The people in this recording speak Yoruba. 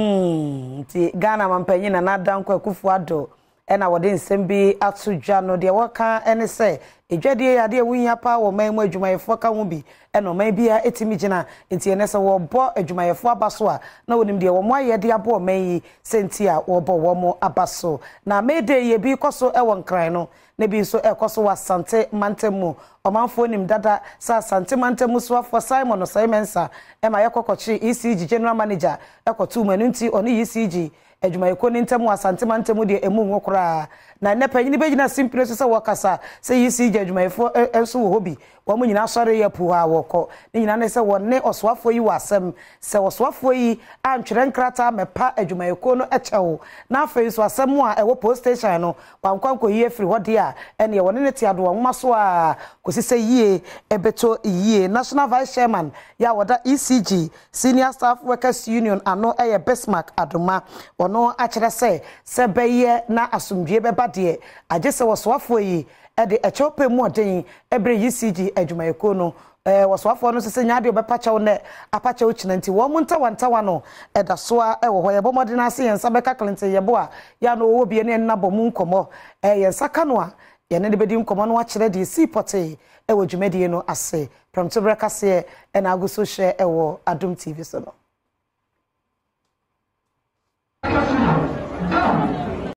Hmm, nti ghana mampanyin na n'adanko akufu adọ ɛna wɔde nsɛm bi ato dwa no deɛ wɔka ne sɛ edwadie yɛ adeɛ wonya paa wɔ ɔman mu adwumayɛfoɔ ka ho bi ɛna ɔman biara ɛtumi gyina nti ɛnɛ sɛ wɔbɔ adwumayɛfoɔ aba so a na wɔnim deɛ wɔn ayɛ de abɔ ɔman yi sɛ nti a wɔbɔ wɔn aba so na mayday yɛ bi kɔ so ɛwɔ nkran no na bi nso ɛkɔ so wɔ asante mantam mu ɔmanfoɔ nim dada sɛ asante mantam mu soafoɔ simon simon ɛma yɛkɔkɔkye ecg general manager ɛkɔtoo mu ɛno nti ɔne ecg adwumayɛkɔ ne ntam asantema ntam deɛ ɛmu nwo koraa na nnɛ panyini bɛgyina simpire so sɛ wɔkasa sɛ yisi gya adwumayɛfoɔ nso wɔ hɔ bi wɔn mu nyinaa sɔre yɛ po hɔ a wɔkɔ ne nyinaa ne sɛ wɔn ne ɔsoafoɔ yi wɔ asɛm sɛ ɔsoafoɔ yi antwerɛ nkrataa mɛpa adwumayɛkɔ no ɛkyɛw na afei nso asɛm a ɛwɔ post station no wankwankɔyi afiri hɔ deɛ a ɛneɛ wɔne ne te adoɔ nwoma so a kɔsi sɛ yie ɛbɛtɔ yie national vice chairman yɛ a wɔda ecg senior staff workers union ano ɛyɛ besmark adoma wɔn ɔno akyerɛ sɛ sɛ bɛyɛ na asomdwie bɛba deɛ agye sɛ wɔsoafoɔ yi ɛde ɛkyɛw pɛ mu ɔden ɛbere ucg adwumayɛkuo no ɛɛ wɔsoafoɔ no sɛ nyaadeɛ ɔbɛpakyɛw nɛ apakyɛw kyina nti wɔn mu ntawantawa no ɛda soa ɛwɔ hɔ yɛbɔ mmɔden ase yɛn nsa bɛka kalente yɛbo a yɛa no wɔwɔ bie ne ɛnabɔ mu nkɔmmɔ ɛɛ yɛn nsa ka no a yɛne de bɛdi nkɔmmɔ no akyerɛ deɛ sii pɔtee ɛwɔ dwumadie no ase prɛmtoberɛ kaseɛ ɛna agu so hyɛ ɛwɔ adom tv so no